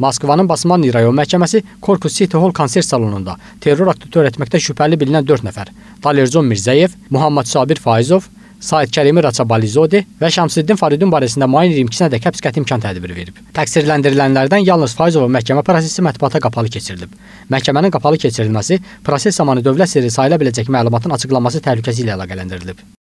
Moskvanın Basmanni rayon məhkəməsi Korpus City Hall konsert salonunda terror aktı törətməkdə şübhəli bilinən 4 nəfər Talercon Mirzəyev, Muhammad Sabir Faizov, Said Kərimi Raçabalizodi və Şəmsiddin Faridun barəsində mayın 22-sinə də həbs qəti imkan tədbiri verib. Təqsirləndirilənlərdən yalnız Faizova məhkəmə prosesi mətbuata qapalı keçirilib. Məhkəmənin qapalı keçirilməsi proses zamanı dövlət sirri sayıla biləcək məlumatın açıqlanması təhlükəsi ilə əlaqələndirilib.